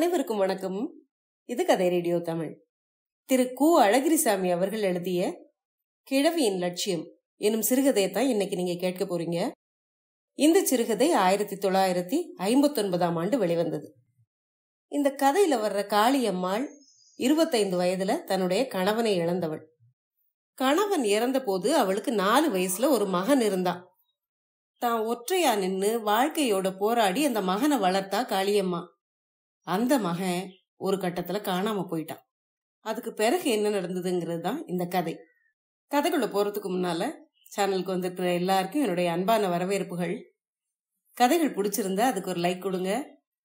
அனைவருக்கும் வணக்கம் இது கதை ரேடியோ தமிழ் திரு கு அழகிரிசாமி அவர்கள் எழுதிய கிழவியின் லட்சியம் எனும் சிறுகதையை தான் இன்னைக்கு நீங்க கேட்க போறீங்க இந்த சிறுகதை ஆயிரத்தி தொள்ளாயிரத்தி ஐம்பத்தொன்பதாம் ஆண்டு வெளிவந்தது இந்த கதையில வர்ற காளியம்மாள் இருபத்தைந்து வயதுல தன்னுடைய கணவனை இழந்தவள் கணவன் இறந்த போது அவளுக்கு நாலு வயசுல ஒரு மகன் இருந்தான் தான் ஒற்றையா நின்று வாழ்க்கையோட போராடி அந்த மகனை வளர்த்தா காளியம்மா அந்த மகன் ஒரு கட்டத்தில் காணாமல் போயிட்டான் அதுக்கு பிறகு என்ன நடந்ததுங்கிறது தான் இந்த கதை கதைக்குள்ளே போகிறதுக்கு முன்னால் சேனலுக்கு வந்திருக்கிற எல்லாருக்கும் என்னுடைய அன்பான வரவேற்புகள் கதைகள் பிடிச்சிருந்தா அதுக்கு ஒரு லைக் கொடுங்க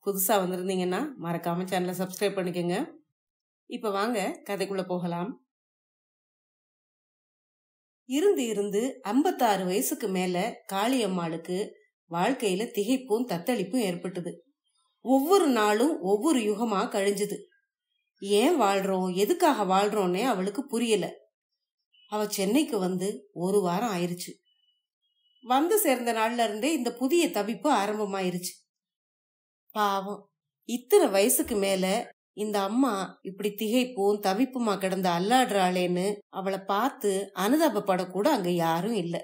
புதுசாக வந்திருந்தீங்கன்னா மறக்காம சேனலை சப்ஸ்கிரைப் பண்ணிக்கோங்க இப்போ வாங்க கதைக்குள்ளே போகலாம் இருந்து இருந்து ஐம்பத்தாறு வயசுக்கு மேல காளியம்மாளுக்கு வாழ்க்கையில திகைப்பும் தத்தளிப்பும் ஏற்பட்டுது ஒவ்வொரு நாளும் ஒவ்வொரு யுகமா கழிஞ்சுது ஏன் வாழ்றோம் எதுக்காக வாழ்றோன்னே அவளுக்கு புரியல அவ சென்னைக்கு வந்து ஒரு வாரம் ஆயிருச்சு வந்து சேர்ந்த நாள்ல இருந்தே இந்த புதிய தவிப்பு ஆரம்பமாயிருச்சு பாவம் இத்தனை வயசுக்கு மேல இந்த அம்மா இப்படி திகைப்பும் தவிப்புமா கிடந்த அல்லாடுறாளேன்னு அவளை பார்த்து அனுதாபப்படக்கூட அங்க யாரும் இல்லை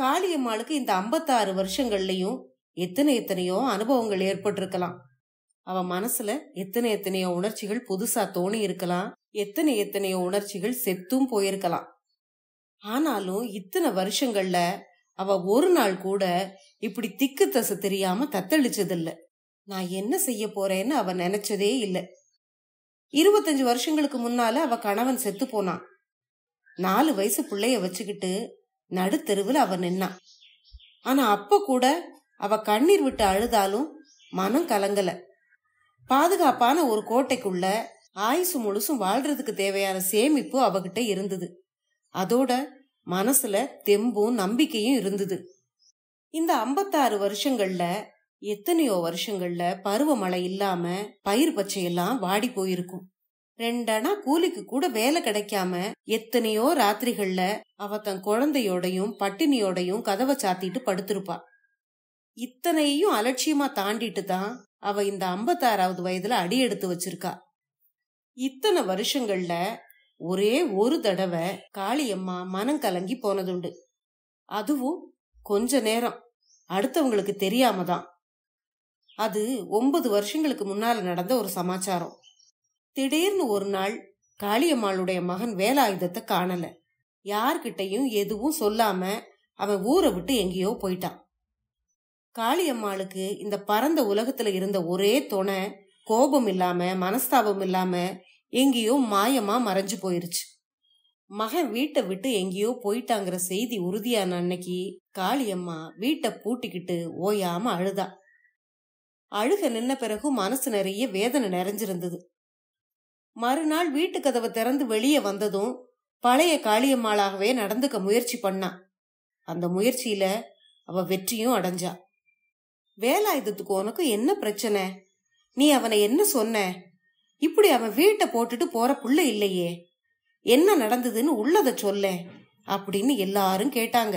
காளியம்மாளுக்கு இந்த ஐம்பத்தாறு வருஷங்கள்லயும் எத்தனை எத்தனையோ அனுபவங்கள் ஏற்பட்டிருக்கலாம் அவ மனசுல எத்தனை எத்தனையோ உணர்ச்சிகள் புதுசா தோணி இருக்கலாம் எத்தனை எத்தனையோ உணர்ச்சிகள் செத்தும் போயிருக்கலாம் ஆனாலும் இத்தனை வருஷங்கள்ல அவ ஒரு நாள் கூட இப்படி திக்கு தசு தெரியாம இல்ல நான் என்ன செய்ய போறேன்னு அவ நினைச்சதே இல்லை இருபத்தஞ்சு வருஷங்களுக்கு முன்னால அவ கணவன் செத்து போனான் நாலு வயசு பிள்ளைய வச்சுக்கிட்டு நடுத்தெருவில் அவ நின்னான் ஆனா அப்ப கூட அவ கண்ணீர் விட்டு அழுதாலும் மனம் கலங்கல பாதுகாப்பான ஒரு கோட்டைக்குள்ள ஆயுசு முழுசும் வாழ்றதுக்கு தேவையான சேமிப்பு அவகிட்ட இருந்தது அதோட மனசுல தெம்பும் நம்பிக்கையும் இருந்தது இந்த ஐம்பத்தாறு வருஷங்கள்ல எத்தனையோ வருஷங்கள்ல பருவமழை இல்லாம பயிர் பச்சையெல்லாம் வாடி போயிருக்கும் ரெண்டனா கூலிக்கு கூட வேலை கிடைக்காம எத்தனையோ ராத்திரிகள்ல அவ தன் குழந்தையோடையும் பட்டினியோடையும் கதவை சாத்திட்டு படுத்திருப்பா இத்தனையும் அலட்சியமா தாண்டிட்டு தான் அவ இந்த ஐம்பத்தாறாவது வயதுல அடி எடுத்து வச்சிருக்கா இத்தனை வருஷங்கள்ல ஒரே ஒரு தடவை காளியம்மா மனம் கலங்கி போனதுண்டு அதுவும் கொஞ்ச நேரம் அடுத்தவங்களுக்கு தெரியாம தான் அது ஒன்பது வருஷங்களுக்கு முன்னால நடந்த ஒரு சமாச்சாரம் திடீர்னு ஒரு நாள் காளியம்மாளுடைய மகன் வேலாயுதத்தை காணல யார்கிட்டையும் எதுவும் சொல்லாம அவன் ஊரை விட்டு எங்கேயோ போயிட்டான் காளியம்மாளுக்கு இந்த பரந்த உலகத்துல இருந்த ஒரே துணை கோபம் இல்லாம மனஸ்தாபம் இல்லாம எங்கேயோ மாயமா மறைஞ்சு போயிருச்சு மகன் வீட்டை விட்டு எங்கேயோ போயிட்டாங்கிற செய்தி உறுதியான அன்னைக்கு காளியம்மா வீட்டை பூட்டிக்கிட்டு ஓயாம அழுதா அழுக நின்ன பிறகு மனசு நிறைய வேதனை நிறைஞ்சிருந்தது மறுநாள் வீட்டு கதவை திறந்து வெளியே வந்ததும் பழைய காளியம்மாளாகவே நடந்துக்க முயற்சி பண்ணா அந்த முயற்சியில அவ வெற்றியும் அடைஞ்சா வேலாயுதத்துக்கு உனக்கு என்ன பிரச்சனை நீ அவனை என்ன சொன்ன இப்படி அவன் வீட்டை போட்டுட்டு போற புள்ள இல்லையே என்ன நடந்ததுன்னு உள்ளத சொல்ல அப்படின்னு எல்லாரும் கேட்டாங்க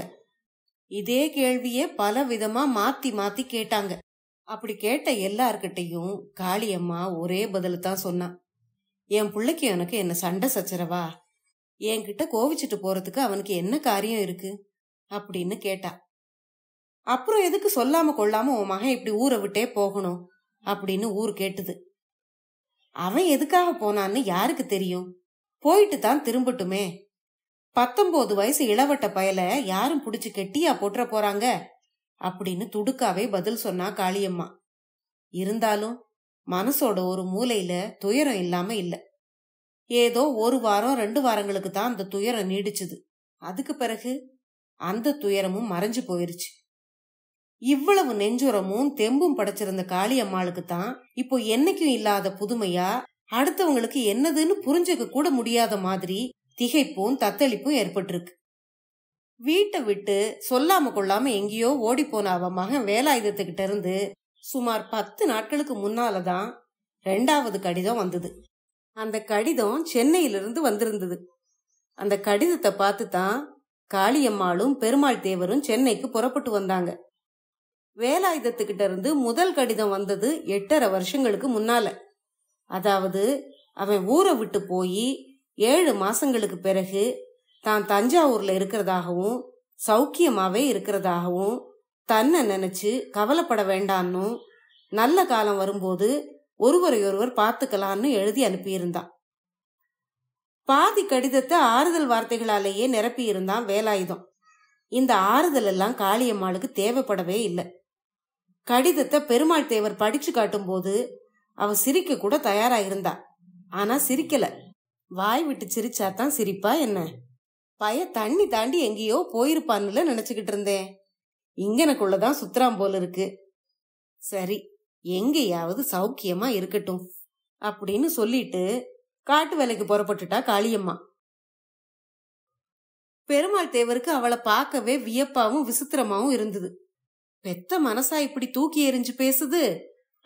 இதே கேள்வியே பல விதமா மாத்தி மாத்தி கேட்டாங்க அப்படி கேட்ட எல்லார்கிட்டையும் காளியம்மா ஒரே பதில தான் சொன்னான் என் பிள்ளைக்கு எனக்கு என்ன சண்டை சச்சரவா என்கிட்ட கோவிச்சிட்டு போறதுக்கு அவனுக்கு என்ன காரியம் இருக்கு அப்படின்னு கேட்டா அப்புறம் எதுக்கு சொல்லாம கொள்ளாம உன் மகன் இப்படி ஊரை விட்டே போகணும் அப்படின்னு ஊர் கேட்டுது அவன் எதுக்காக போனான்னு யாருக்கு தெரியும் போயிட்டு தான் திரும்பட்டுமே பத்தொன்பது வயசு இளவட்ட பயல யாரும் பிடிச்சு கெட்டியா போட்டுற போறாங்க அப்படின்னு துடுக்காவே பதில் சொன்னா காளியம்மா இருந்தாலும் மனசோட ஒரு மூலையில துயரம் இல்லாம இல்ல ஏதோ ஒரு வாரம் ரெண்டு வாரங்களுக்கு தான் அந்த துயரம் நீடிச்சுது அதுக்கு பிறகு அந்த துயரமும் மறைஞ்சு போயிருச்சு இவ்வளவு நெஞ்சுரமும் தெம்பும் படைச்சிருந்த காளியம்மாளுக்கு தான் இப்போ என்னைக்கும் இல்லாத புதுமையா அடுத்தவங்களுக்கு என்னதுன்னு புரிஞ்சுக்க கூட முடியாத மாதிரி திகைப்பும் தத்தளிப்பும் ஏற்பட்டிருக்கு வீட்டை விட்டு சொல்லாம கொள்ளாம எங்கேயோ ஓடி போன அவ மகன் வேலாயுதத்துக்கிட்ட இருந்து சுமார் பத்து நாட்களுக்கு முன்னாலதான் ரெண்டாவது கடிதம் வந்தது அந்த கடிதம் சென்னையிலிருந்து வந்திருந்தது அந்த கடிதத்தை பார்த்து தான் காளியம்மாளும் பெருமாள் தேவரும் சென்னைக்கு புறப்பட்டு வந்தாங்க வேலாயுதத்துக்கிட்ட இருந்து முதல் கடிதம் வந்தது எட்டரை வருஷங்களுக்கு முன்னால அதாவது அவன் ஊரை விட்டு போய் ஏழு மாசங்களுக்கு பிறகு தான் தஞ்சாவூர்ல இருக்கிறதாகவும் சௌக்கியமாவே இருக்கிறதாகவும் தன்னை நினைச்சு கவலைப்பட வேண்டான்னும் நல்ல காலம் வரும்போது ஒருவரையொருவர் பார்த்துக்கலான்னு எழுதி அனுப்பியிருந்தான் பாதி கடிதத்தை ஆறுதல் வார்த்தைகளாலேயே நிரப்பியிருந்தான் வேலாயுதம் இந்த ஆறுதல் எல்லாம் காளியம்மாளுக்கு தேவைப்படவே இல்லை கடிதத்தை பெருமாள் தேவர் படிச்சு காட்டும் போது அவ சிரிக்க கூட தயாரா இருந்தா ஆனா சிரிக்கல வாய் விட்டு சிரிச்சாதான் சிரிப்பா என்ன பய தண்ணி தாண்டி எங்கேயோ போயிருப்பான்னுல நினைச்சுக்கிட்டு இருந்தேன் இங்கனக்குள்ளதான் சுத்துறான் போல இருக்கு சரி எங்கேயாவது சௌக்கியமா இருக்கட்டும் அப்படின்னு சொல்லிட்டு காட்டு வேலைக்கு புறப்பட்டுட்டா காளியம்மா பெருமாள் தேவருக்கு அவளை பார்க்கவே வியப்பாவும் விசித்திரமாவும் இருந்தது பெத்த மனசா இப்படி தூக்கி எறிஞ்சு பேசுது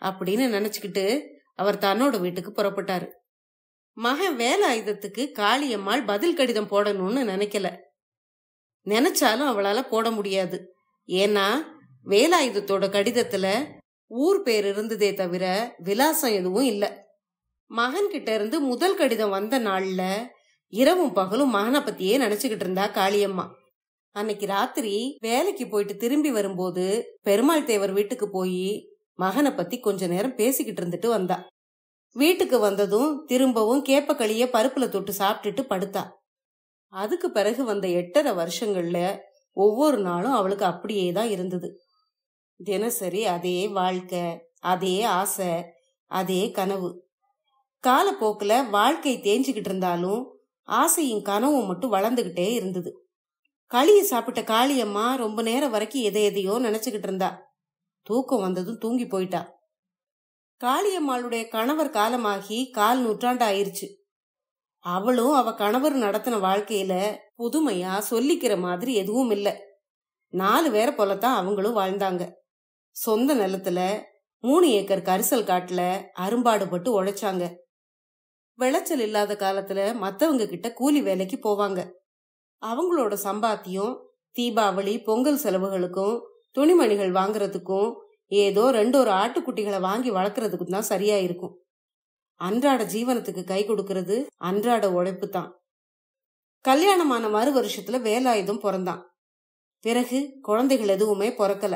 அப்படின்னு நினைச்சுக்கிட்டு அவர் தன்னோட வீட்டுக்கு புறப்பட்டாரு மகன் வேலை ஆயுதத்துக்கு காளியம்மாள் பதில் கடிதம் போடணும்னு நினைக்கல நினைச்சாலும் அவளால போட முடியாது ஏன்னா வேலாயுதத்தோட கடிதத்துல ஊர் பேர் இருந்ததே தவிர விலாசம் எதுவும் இல்லை கிட்ட இருந்து முதல் கடிதம் வந்த நாள்ல இரவும் பகலும் மகனை பத்தியே நினைச்சுக்கிட்டு இருந்தா காளியம்மா அன்னைக்கு ராத்திரி வேலைக்கு போயிட்டு திரும்பி வரும்போது பெருமாள் தேவர் வீட்டுக்கு போய் மகனை பத்தி கொஞ்ச நேரம் பேசிக்கிட்டு இருந்துட்டு வந்தா வீட்டுக்கு வந்ததும் திரும்பவும் கேப்பக்களிய பருப்புல தொட்டு சாப்பிட்டுட்டு படுத்தா அதுக்கு பிறகு வந்த எட்டரை வருஷங்கள்ல ஒவ்வொரு நாளும் அவளுக்கு அப்படியே தான் இருந்தது தினசரி அதே வாழ்க்கை அதே ஆசை அதே கனவு காலப்போக்கில் வாழ்க்கை தேஞ்சுக்கிட்டு இருந்தாலும் ஆசையும் கனவும் மட்டும் வளர்ந்துகிட்டே இருந்தது களியை சாப்பிட்ட காளியம்மா ரொம்ப நேரம் வரைக்கும் எதை எதையோ நினைச்சுக்கிட்டு இருந்தா தூக்கம் வந்ததும் தூங்கி போயிட்டா காளியம்மாளுடைய கணவர் காலமாகி கால் நூற்றாண்டு ஆயிருச்சு அவளும் அவ கணவர் நடத்தின வாழ்க்கையில புதுமையா சொல்லிக்கிற மாதிரி எதுவும் இல்லை நாலு பேரை போலத்தான் அவங்களும் வாழ்ந்தாங்க சொந்த நிலத்துல மூணு ஏக்கர் கரிசல் காட்டுல அரும்பாடுபட்டு உழைச்சாங்க விளைச்சல் இல்லாத காலத்துல மத்தவங்க கிட்ட கூலி வேலைக்கு போவாங்க அவங்களோட சம்பாத்தியம் தீபாவளி பொங்கல் செலவுகளுக்கும் துணிமணிகள் வாங்குறதுக்கும் ஏதோ ரெண்டு ஒரு ஆட்டுக்குட்டிகளை வாங்கி வளர்க்கறதுக்கும் தான் சரியா இருக்கும் அன்றாட ஜீவனத்துக்கு கை கொடுக்கறது அன்றாட உழைப்பு தான் கல்யாணமான மறு வருஷத்துல வேலாயுதம் பிறந்தான் பிறகு குழந்தைகள் எதுவுமே பிறக்கல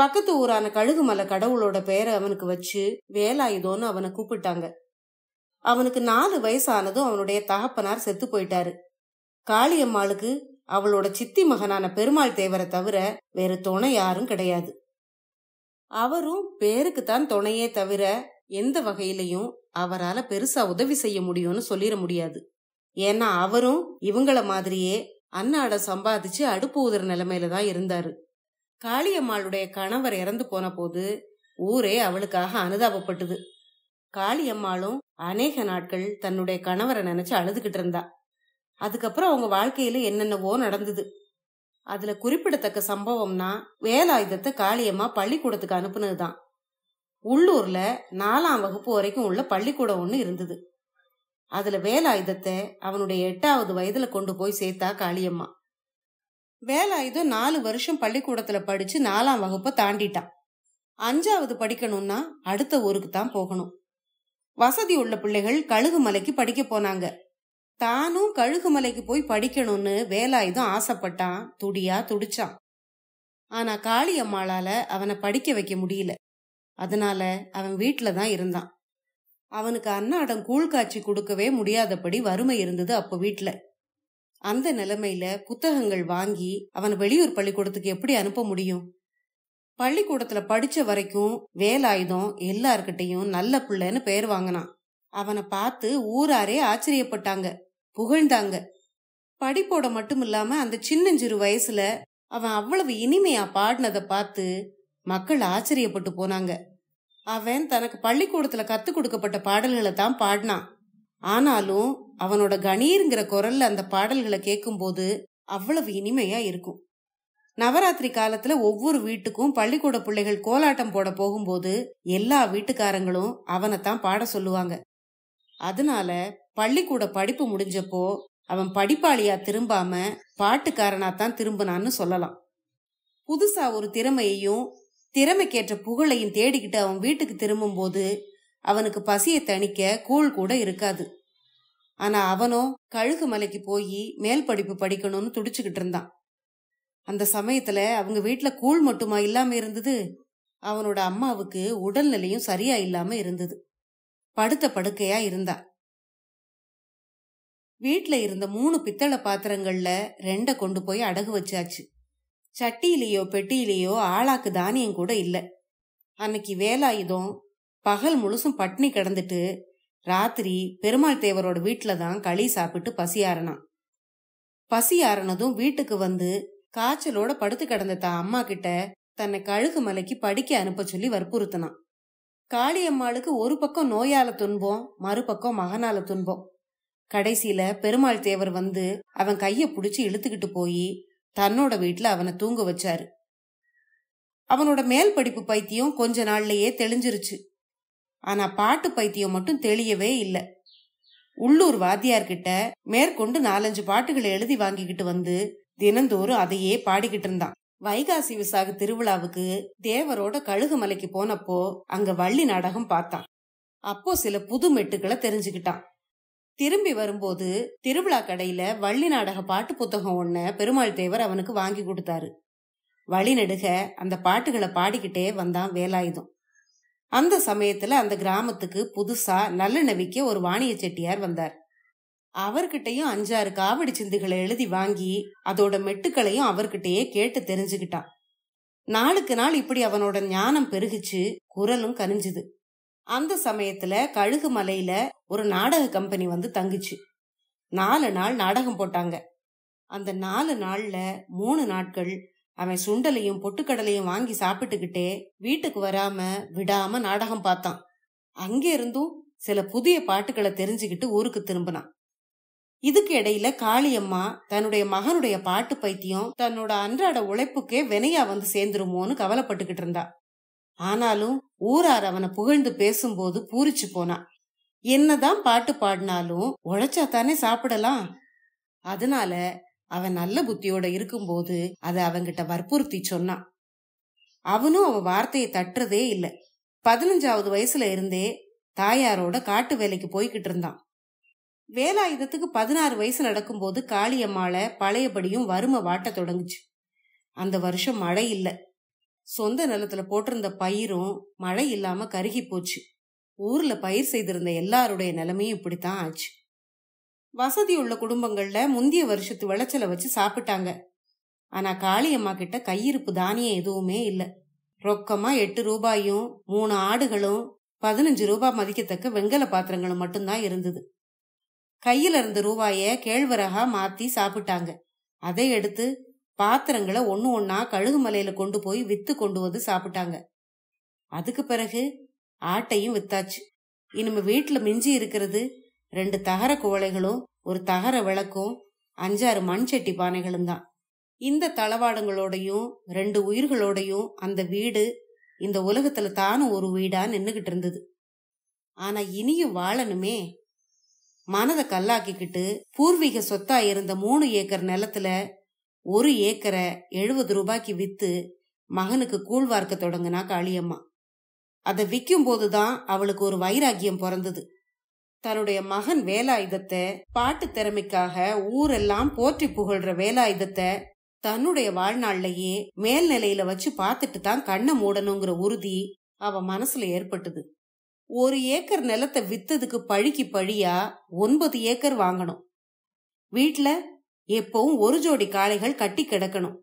பக்கத்து ஊரான கழுகுமலை கடவுளோட பெயரை அவனுக்கு வச்சு வேலாயுதோன்னு அவனை கூப்பிட்டாங்க அவனுக்கு நாலு வயசானதும் அவனுடைய தகப்பனார் செத்து போயிட்டாரு காளியம்மாளுக்கு அவளோட சித்தி மகனான பெருமாள் தேவரை தவிர வேறு துணை யாரும் கிடையாது அவரும் பேருக்கு தான் துணையே தவிர எந்த வகையிலையும் அவரால் பெருசா உதவி செய்ய முடியும்னு சொல்லிட முடியாது ஏன்னா அவரும் இவங்கள மாதிரியே அன்னாடம் சம்பாதிச்சு அடுப்பு ஊதுற நிலைமையில தான் இருந்தாரு காளியம்மாளுடைய கணவர் இறந்து போன போது ஊரே அவளுக்காக அனுதாபப்பட்டது காளியம்மாளும் அநேக நாட்கள் தன்னுடைய கணவரை நினைச்சு அழுதுகிட்டு இருந்தா அதுக்கப்புறம் அவங்க வாழ்க்கையில என்னென்னவோ நடந்தது அதுல குறிப்பிடத்தக்க சம்பவம்னா வேலாயுதத்தை காளியம்மா பள்ளிக்கூடத்துக்கு அனுப்புனதுதான் உள்ளூர்ல நாலாம் வகுப்பு வரைக்கும் உள்ள பள்ளிக்கூடம் ஒன்று இருந்தது அதுல வேலாயுதத்தை அவனுடைய எட்டாவது வயதுல கொண்டு போய் சேர்த்தா காளியம்மா வேலாயுதம் நாலு வருஷம் பள்ளிக்கூடத்துல படிச்சு நாலாம் வகுப்பை தாண்டிட்டான் அஞ்சாவது படிக்கணும்னா அடுத்த ஊருக்கு தான் போகணும் வசதி உள்ள பிள்ளைகள் கழுகு மலைக்கு படிக்க போனாங்க தானும் கழுகுமலைக்கு போய் படிக்கணும்னு வேலாயுதம் ஆசைப்பட்டான் துடியா துடிச்சான் ஆனா காளியம்மாளால அவனை படிக்க வைக்க முடியல அதனால அவன் வீட்டில தான் இருந்தான் அவனுக்கு அன்னாடம் கூழ் காய்ச்சி கொடுக்கவே முடியாதபடி வறுமை இருந்தது அப்போ வீட்டில் அந்த நிலைமையில புத்தகங்கள் வாங்கி அவனை வெளியூர் பள்ளிக்கூடத்துக்கு எப்படி அனுப்ப முடியும் பள்ளிக்கூடத்துல படிச்ச வரைக்கும் வேலாயுதம் எல்லார்கிட்டையும் நல்ல பிள்ளைன்னு பெயர் வாங்கினான் அவனை பார்த்து ஊராரே ஆச்சரியப்பட்டாங்க புகழ்ந்தாங்க படிப்போட மட்டும் இல்லாம அந்த சின்னஞ்சிறு வயசுல அவன் அவ்வளவு இனிமையா பாடினதை பார்த்து மக்கள் ஆச்சரியப்பட்டு போனாங்க அவன் தனக்கு பள்ளிக்கூடத்துல கத்து கொடுக்கப்பட்ட பாடல்களை தான் பாடினான் ஆனாலும் அவனோட கணீருங்கிற குரல்ல அந்த பாடல்களை கேட்கும்போது அவ்வளவு இனிமையா இருக்கும் நவராத்திரி காலத்துல ஒவ்வொரு வீட்டுக்கும் பள்ளிக்கூட பிள்ளைகள் கோலாட்டம் போட போகும்போது எல்லா வீட்டுக்காரங்களும் அவனைத்தான் பாட சொல்லுவாங்க அதனால பள்ளிக்கூட படிப்பு முடிஞ்சப்போ அவன் படிப்பாளியா திரும்பாம பாட்டுக்காரனா தான் திரும்பினான்னு சொல்லலாம் புதுசா ஒரு திறமையையும் திறமைக்கேற்ற புகழையும் தேடிக்கிட்டு அவன் வீட்டுக்கு திரும்பும்போது அவனுக்கு பசியை தணிக்க கூழ் கூட இருக்காது ஆனா அவனோ கழுகு மலைக்கு போய் மேல் படிப்பு படிக்கணும்னு துடிச்சுக்கிட்டு இருந்தான் அந்த சமயத்துல அவங்க வீட்டுல கூழ் மட்டுமா இல்லாம இருந்தது அவனோட அம்மாவுக்கு உடல்நிலையும் சரியா இல்லாம இருந்தது படுத்த படுக்கையா இருந்தா வீட்டில் இருந்த மூணு பித்தளை பாத்திரங்களில் ரெண்டை கொண்டு போய் அடகு வச்சாச்சு சட்டியிலேயோ பெட்டியிலேயோ ஆளாக்கு தானியம் கூட இல்லை அன்னைக்கு வேலாயுதம் பகல் முழுசும் பட்னி கிடந்துட்டு ராத்திரி பெருமாள் தேவரோட வீட்டில் தான் களி சாப்பிட்டு பசி ஆறினான் பசி ஆறினதும் வீட்டுக்கு வந்து காய்ச்சலோட படுத்து கிடந்த தான் அம்மா கிட்ட தன்னை கழுகு மலைக்கு படிக்க அனுப்ப சொல்லி வற்புறுத்தினான் காளியம்மாளுக்கு ஒரு பக்கம் நோயால துன்பம் மறுபக்கம் மகனால துன்பம் கடைசியில பெருமாள் தேவர் வந்து அவன் கைய புடிச்சு இழுத்துக்கிட்டு போய் தன்னோட வீட்டுல அவனை தூங்க வச்சாரு அவனோட மேல் படிப்பு பைத்தியம் கொஞ்ச நாள்லயே தெளிஞ்சிருச்சு ஆனா பாட்டு பைத்தியம் மட்டும் தெளியவே இல்லை உள்ளூர் வாத்தியார்கிட்ட மேற்கொண்டு நாலஞ்சு பாட்டுகளை எழுதி வாங்கிக்கிட்டு வந்து தினந்தோறும் அதையே பாடிக்கிட்டு இருந்தான் வைகாசி விசாக திருவிழாவுக்கு தேவரோட கழுகு மலைக்கு போனப்போ அங்க வள்ளி நாடகம் பார்த்தான் அப்போ சில புது மெட்டுக்களை தெரிஞ்சுக்கிட்டான் திரும்பி வரும்போது திருவிழா கடையில வள்ளி நாடக பாட்டு புத்தகம் ஒண்ண பெருமாள் தேவர் அவனுக்கு வாங்கி கொடுத்தாரு வழி நெடுக அந்த பாட்டுகளை பாடிக்கிட்டே வந்தான் வேலாயுதம் அந்த சமயத்துல அந்த கிராமத்துக்கு புதுசா நல்லெண்ணவிக்க ஒரு வாணிய செட்டியார் வந்தார் அவர்கிட்டயும் அஞ்சாறு காவடி சிந்துகளை எழுதி வாங்கி அதோட மெட்டுக்களையும் அவர்கிட்டயே கேட்டு தெரிஞ்சுக்கிட்டான் நாளுக்கு நாள் இப்படி அவனோட ஞானம் பெருகிச்சு குரலும் கனிஞ்சுது அந்த சமயத்துல கழுகு மலையில ஒரு நாடக கம்பெனி வந்து தங்குச்சு நாலு நாள் நாடகம் போட்டாங்க அந்த நாலு நாள்ல மூணு நாட்கள் அவன் சுண்டலையும் பொட்டுக்கடலையும் வாங்கி சாப்பிட்டுக்கிட்டே வீட்டுக்கு வராம விடாம நாடகம் பார்த்தான் அங்கே இருந்தும் சில புதிய பாட்டுகளை தெரிஞ்சுக்கிட்டு ஊருக்கு திரும்பினான் இதுக்கு இடையில காளியம்மா தன்னுடைய மகனுடைய பாட்டு பைத்தியம் தன்னோட அன்றாட உழைப்புக்கே வினையா வந்து சேர்ந்துருமோன்னு கவலைப்பட்டுக்கிட்டு இருந்தா ஆனாலும் ஊரார் அவனை புகழ்ந்து பேசும்போது பூரிச்சு போனான் என்னதான் பாட்டு பாடினாலும் உழைச்சா தானே சாப்பிடலாம் அதனால அவன் நல்ல புத்தியோட இருக்கும்போது அதை அவங்கிட்ட வற்புறுத்தி சொன்னான் அவனும் அவன் வார்த்தையை தட்டுறதே இல்லை பதினஞ்சாவது வயசுல இருந்தே தாயாரோட காட்டு வேலைக்கு போய்கிட்டு இருந்தான் வேலாயுதத்துக்கு பதினாறு வயசு நடக்கும்போது காளியம்மாளை பழையபடியும் வறுமை வாட்ட தொடங்குச்சு அந்த வருஷம் மழை இல்லை சொந்த நிலத்துல போட்டிருந்த பயிரும் மழை இல்லாம கருகி போச்சு ஊர்ல பயிர் செய்திருந்த எல்லாருடைய நிலைமையும் இப்படித்தான் ஆச்சு வசதி உள்ள குடும்பங்கள்ல முந்தைய வருஷத்து விளைச்சல வச்சு சாப்பிட்டாங்க ஆனா காளியம்மா கிட்ட கையிருப்பு தானியம் எதுவுமே இல்லை ரொக்கமா எட்டு ரூபாயும் மூணு ஆடுகளும் பதினஞ்சு ரூபாய் மதிக்கத்தக்க வெங்கல பாத்திரங்களும் மட்டும்தான் இருந்தது கையில இருந்த ரூபாய கேழ்வரகா மாத்தி சாப்பிட்டாங்க அதை எடுத்து பாத்திரங்களை ஒன்று ஒன்றா கழுகு மலையில கொண்டு போய் வித்து கொண்டு வந்து சாப்பிட்டாங்க அதுக்கு பிறகு ஆட்டையும் வித்தாச்சு இனிமே வீட்டில் மிஞ்சி இருக்கிறது ரெண்டு தகர குவளைகளும் ஒரு தகர விளக்கும் அஞ்சாறு மண் சட்டி பானைகளும் தான் இந்த தளவாடங்களோடையும் ரெண்டு உயிர்களோடையும் அந்த வீடு இந்த உலகத்துல தானும் ஒரு வீடா நின்னுகிட்டு இருந்தது ஆனா இனியும் வாழணுமே மனதை கல்லாக்கிக்கிட்டு பூர்வீக சொத்தா இருந்த மூணு ஏக்கர் நிலத்துல ஒரு ஏக்கரை எழுபது ரூபாய்க்கு விற்று மகனுக்கு கூழ் வார்க்க தொடங்கினா காளியம்மா அதை விற்கும் போதுதான் அவளுக்கு ஒரு வைராக்கியம் பிறந்தது தன்னுடைய மகன் வேலாயுதத்தை பாட்டு திறமைக்காக ஊரெல்லாம் போற்றி புகழ்ற வேலாயுதத்தை தன்னுடைய வாழ்நாள்லயே மேல்நிலையில வச்சு பார்த்துட்டு தான் கண்ணை மூடணுங்கிற உறுதி அவ மனசுல ஏற்பட்டது ஒரு ஏக்கர் நிலத்தை வித்ததுக்கு பழிக்கு பழியா ஒன்பது ஏக்கர் வாங்கணும் வீட்டில் எப்பவும் ஒரு ஜோடி காளைகள் கட்டி கிடக்கணும்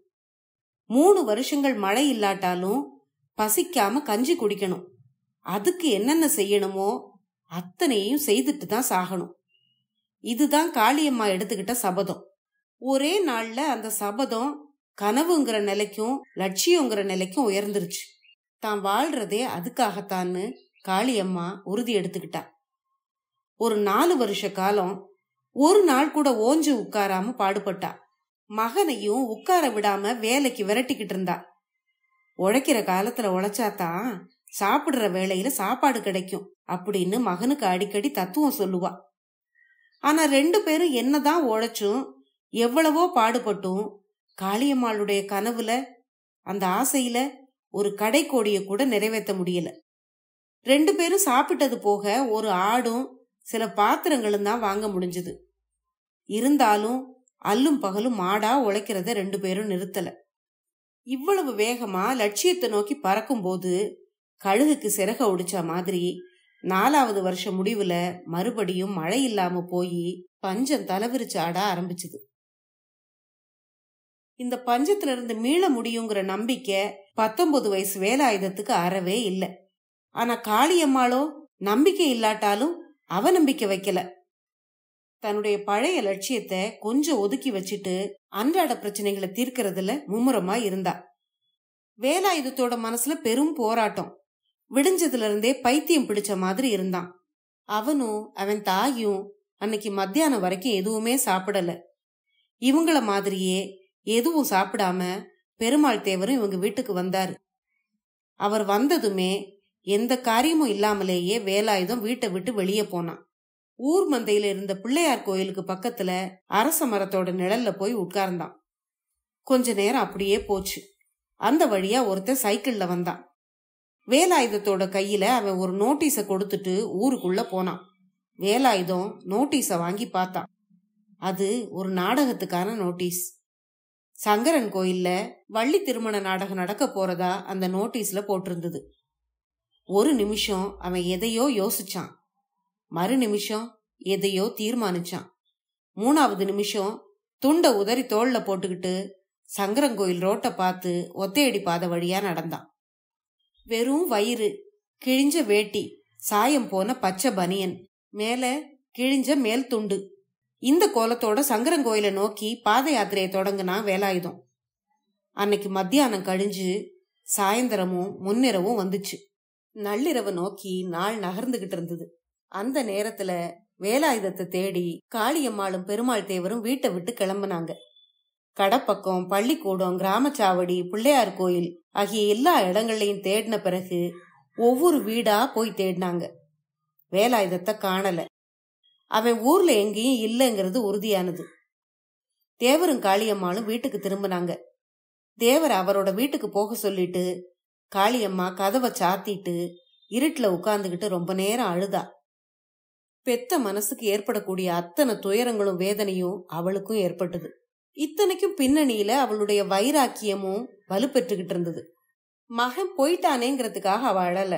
மூணு வருஷங்கள் மழை இல்லாட்டாலும் பசிக்காம கஞ்சி குடிக்கணும் அதுக்கு என்னென்ன செய்யணுமோ அத்தனையும் செய்துட்டு தான் சாகணும் இதுதான் காளியம்மா எடுத்துக்கிட்ட சபதம் ஒரே நாள்ல அந்த சபதம் கனவுங்கிற நிலைக்கும் லட்சியங்கிற நிலைக்கும் உயர்ந்துருச்சு தான் வாழ்றதே அதுக்காகத்தான்னு காளியம்மா உறுதி எடுத்துக்கிட்டா ஒரு நாலு வருஷ காலம் ஒரு நாள் கூட ஓஞ்சு உட்காராம பாடுபட்டா மகனையும் உட்கார விடாம வேலைக்கு விரட்டிக்கிட்டு இருந்தா உழைக்கிற காலத்துல உழைச்சாதான் சாப்பிடுற வேலையில சாப்பாடு கிடைக்கும் அப்படின்னு மகனுக்கு அடிக்கடி தத்துவம் சொல்லுவா ஆனா ரெண்டு பேரும் என்னதான் உழைச்சும் எவ்வளவோ பாடுபட்டும் காளியம்மாளுடைய கனவுல அந்த ஆசையில ஒரு கடை கோடிய கூட நிறைவேற்ற முடியல ரெண்டு பேரும் சாப்பிட்டது போக ஒரு ஆடும் சில பாத்திரங்களும் தான் வாங்க முடிஞ்சது இருந்தாலும் அல்லும் பகலும் மாடா உழைக்கிறத ரெண்டு பேரும் நிறுத்தல இவ்வளவு வேகமா லட்சியத்தை நோக்கி பறக்கும் போது கழுகுக்கு சிறக ஒடிச்ச மாதிரி நாலாவது வருஷம் முடிவுல மறுபடியும் மழை இல்லாம போய் பஞ்சம் தலைவிரிச்சு ஆட ஆரம்பிச்சுது இந்த பஞ்சத்துல இருந்து மீள முடியுங்கிற நம்பிக்கை பத்தொன்பது வயசு வேலாயுதத்துக்கு அறவே இல்லை ஆனா காளியம்மாளோ நம்பிக்கை இல்லாட்டாலும் அவ நம்பிக்கை வைக்கல தன்னுடைய பழைய லட்சியத்தை கொஞ்சம் ஒதுக்கி வச்சுட்டு அன்றாட பிரச்சனைகளை தீர்க்கறதுல மும்முரமா இருந்தா வேலாயுதத்தோட மனசுல பெரும் போராட்டம் விடிஞ்சதுல இருந்தே பைத்தியம் பிடிச்ச மாதிரி இருந்தான் அவனும் அவன் தாயும் அன்னைக்கு மத்தியானம் வரைக்கும் எதுவுமே சாப்பிடல இவங்கள மாதிரியே எதுவும் சாப்பிடாம பெருமாள் தேவரும் இவங்க வீட்டுக்கு வந்தாரு அவர் வந்ததுமே எந்த காரியமும் இல்லாமலேயே வேலாயுதம் வீட்டை விட்டு வெளியே போனான் ஊர் மந்தையில இருந்த பிள்ளையார் கோயிலுக்கு பக்கத்துல அரச மரத்தோட நிழல்ல போய் உட்கார்ந்தான் கொஞ்ச நேரம் அப்படியே போச்சு அந்த வழியா ஒருத்தன் சைக்கிள்ல வந்தான் வேலாயுதத்தோட கையில அவன் ஒரு நோட்டீஸ கொடுத்துட்டு ஊருக்குள்ள போனான் வேலாயுதம் நோட்டீஸ வாங்கி பார்த்தான் அது ஒரு நாடகத்துக்கான நோட்டீஸ் சங்கரன் கோயில்ல வள்ளி திருமண நாடகம் நடக்க போறதா அந்த நோட்டீஸ்ல போட்டிருந்தது ஒரு நிமிஷம் அவன் எதையோ யோசிச்சான் மறு நிமிஷம் எதையோ தீர்மானிச்சான் மூணாவது நிமிஷம் துண்டை உதறி தோல்ல போட்டுக்கிட்டு சங்கரங்கோயில் ரோட்டை பார்த்து ஒத்தையடி பாதை வழியா நடந்தான் வெறும் வயிறு கிழிஞ்ச வேட்டி சாயம் போன பச்சை பனியன் மேல கிழிஞ்ச மேல் துண்டு இந்த கோலத்தோட சங்கரங்கோயிலை நோக்கி பாத யாத்திரையை தொடங்கினா வேலாயுதம் அன்னைக்கு மத்தியானம் கழிஞ்சு சாயந்தரமும் முன்னிரவும் வந்துச்சு நள்ளிரவை நோக்கி நாள் நகர்ந்துகிட்டு இருந்தது அந்த நேரத்துல வேலாயுதத்தை தேடி காளியம்மாளும் பெருமாள் தேவரும் வீட்டை விட்டு கிளம்புனாங்க கடப்பக்கம் பள்ளிக்கூடம் கிராமச்சாவடி பிள்ளையார் கோயில் ஆகிய எல்லா இடங்கள்லையும் தேடின பிறகு ஒவ்வொரு வீடா போய் தேடினாங்க வேலாயுதத்தை காணல அவன் ஊர்ல எங்கேயும் இல்லைங்கிறது உறுதியானது தேவரும் காளியம்மாளும் வீட்டுக்கு திரும்பினாங்க தேவர் அவரோட வீட்டுக்கு போக சொல்லிட்டு காளியம்மா கதவை சாத்திட்டு இருட்டில் உட்காந்துக்கிட்டு ரொம்ப நேரம் அழுதா பெத்த மனசுக்கு ஏற்படக்கூடிய அத்தனை துயரங்களும் வேதனையும் அவளுக்கும் ஏற்பட்டது இத்தனைக்கும் பின்னணியில அவளுடைய வைராக்கியமும் வலுப்பெற்றுக்கிட்டு இருந்தது மகன் போயிட்டானேங்கிறதுக்காக அவ அழல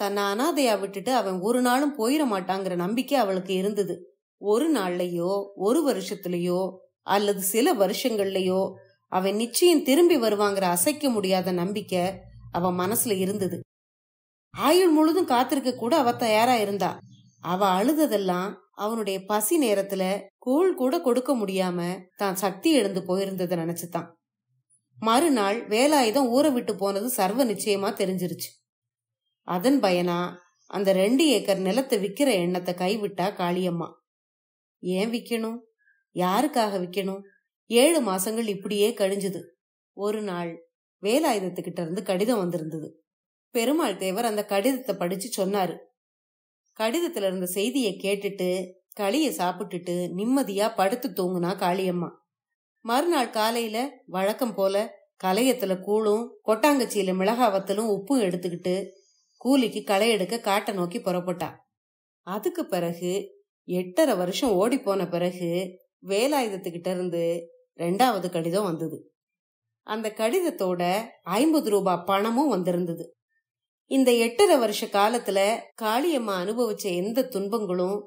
தன்னை அனாதையா விட்டுட்டு அவன் ஒரு நாளும் போயிட மாட்டாங்கிற நம்பிக்கை அவளுக்கு இருந்தது ஒரு நாள்லயோ ஒரு வருஷத்துலயோ அல்லது சில வருஷங்கள்லயோ அவன் நிச்சயம் திரும்பி வருவாங்கிற அசைக்க முடியாத நம்பிக்கை அவன் மனசுல இருந்தது ஆயுள் முழுதும் காத்திருக்க கூட அவ தயாரா இருந்தா அவ அழுததெல்லாம் அவனுடைய பசி நேரத்துல கூழ் கூட கொடுக்க முடியாம தான் சக்தி எழுந்து போயிருந்ததை நினைச்சுதான் மறுநாள் வேலாயுதம் ஊற விட்டு போனது சர்வ நிச்சயமா தெரிஞ்சிருச்சு அதன் பயனா அந்த ரெண்டு ஏக்கர் நிலத்தை விக்கிற எண்ணத்தை கைவிட்டா காளியம்மா ஏன் விக்கணும் யாருக்காக விக்கணும் ஏழு மாசங்கள் இப்படியே கழிஞ்சுது ஒரு நாள் வேலாயுதத்துக்கிட்ட இருந்து கடிதம் வந்திருந்தது பெருமாள் தேவர் அந்த கடிதத்தை படிச்சு சொன்னாரு கடிதத்துல இருந்த செய்தியை கேட்டுட்டு களிய சாப்பிட்டுட்டு நிம்மதியா படுத்து தூங்குனா காளியம்மா மறுநாள் காலையில வழக்கம் போல கலையத்துல கூழும் கொட்டாங்கச்சியில மிளகா வத்தலும் உப்பும் எடுத்துக்கிட்டு கூலிக்கு களை எடுக்க காட்டை நோக்கி புறப்பட்டா அதுக்கு பிறகு எட்டரை வருஷம் ஓடி போன பிறகு வேலாயுதத்துக்கிட்ட இருந்து ரெண்டாவது கடிதம் வந்தது அந்த கடிதத்தோட ஐம்பது ரூபாய் பணமும் வந்திருந்தது இந்த எட்டரை வருஷ காலத்துல காளியம்மா அனுபவிச்ச எந்த துன்பங்களும்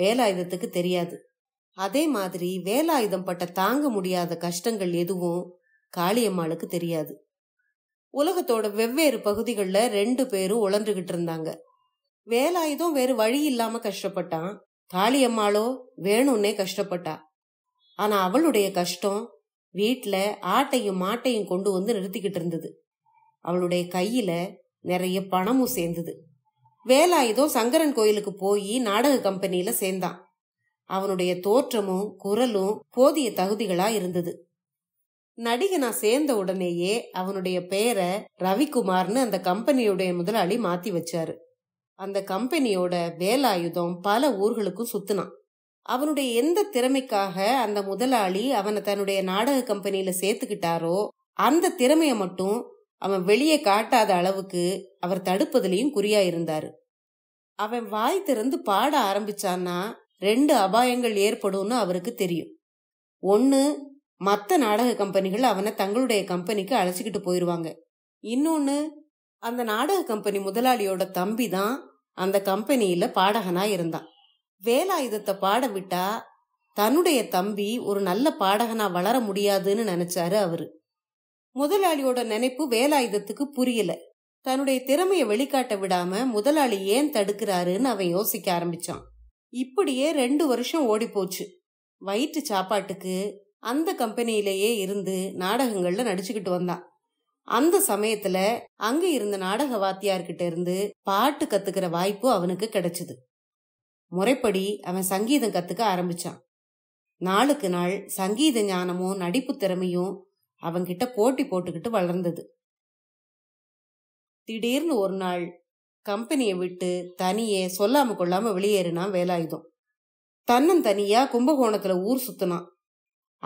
வேலாயுதத்துக்கு தெரியாது அதே மாதிரி வேலாயுதம் பட்ட தாங்க முடியாத கஷ்டங்கள் எதுவும் காளியம்மாளுக்கு தெரியாது உலகத்தோட வெவ்வேறு பகுதிகளில் ரெண்டு பேரும் உழந்துகிட்டு இருந்தாங்க வேலாயுதம் வேறு வழி இல்லாம கஷ்டப்பட்டான் காளியம்மாளோ வேணும்னே கஷ்டப்பட்டா ஆனா அவளுடைய கஷ்டம் வீட்டில் ஆட்டையும் மாட்டையும் கொண்டு வந்து நிறுத்திக்கிட்டு இருந்தது அவளுடைய கையில நிறைய பணமும் சேர்ந்தது வேலாயுதம் சங்கரன் கோயிலுக்கு போய் நாடக கம்பெனியில சேர்ந்தான் அவனுடைய தோற்றமும் குரலும் போதிய தகுதிகளா இருந்தது நடிகனா சேர்ந்த உடனேயே அவனுடைய பெயரை ரவிக்குமார்னு அந்த கம்பெனியுடைய முதலாளி மாத்தி வச்சாரு அந்த கம்பெனியோட வேலாயுதம் பல ஊர்களுக்கும் சுத்தினான் அவனுடைய எந்த திறமைக்காக அந்த முதலாளி அவனை தன்னுடைய நாடக கம்பெனியில சேர்த்துக்கிட்டாரோ அந்த திறமைய மட்டும் அவன் வெளியே காட்டாத அளவுக்கு அவர் தடுப்பதிலையும் குறியா இருந்தாரு அவன் வாய் திறந்து பாட ஆரம்பிச்சான்னா ரெண்டு அபாயங்கள் ஏற்படும்னு அவருக்கு தெரியும் ஒன்று மற்ற நாடக கம்பெனிகள் அவனை தங்களுடைய கம்பெனிக்கு அழைச்சிக்கிட்டு போயிடுவாங்க இன்னொன்று அந்த நாடக கம்பெனி முதலாளியோட தம்பி தான் அந்த கம்பெனியில் பாடகனாக இருந்தான் வேலாயுதத்தை பாட விட்டா தன்னுடைய தம்பி ஒரு நல்ல பாடகனா வளர முடியாதுன்னு நினைச்சாரு அவரு முதலாளியோட நினைப்பு வேலாயுதத்துக்கு புரியல தன்னுடைய திறமைய வெளிக்காட்ட விடாம முதலாளி ஏன் தடுக்கிறாருன்னு அவன் யோசிக்க ஆரம்பிச்சான் இப்படியே ரெண்டு வருஷம் ஓடி போச்சு வயிற்று சாப்பாட்டுக்கு அந்த கம்பெனியிலேயே இருந்து நாடகங்கள்ல நடிச்சுக்கிட்டு வந்தான் அந்த சமயத்துல அங்க இருந்த நாடக வாத்தியார்கிட்ட இருந்து பாட்டு கத்துக்கிற வாய்ப்பு அவனுக்கு கிடைச்சது முறைப்படி அவன் சங்கீதம் கத்துக்க ஆரம்பிச்சான் நாளுக்கு நாள் சங்கீத ஞானமும் நடிப்பு திறமையும் அவங்கிட்ட போட்டி போட்டுக்கிட்டு வளர்ந்தது திடீர்னு ஒரு நாள் கம்பெனியை விட்டு தனியே சொல்லாம கொள்ளாம வெளியேறினான் வேலாயுதம் தன்னன் தனியா கும்பகோணத்துல ஊர் சுத்தினான்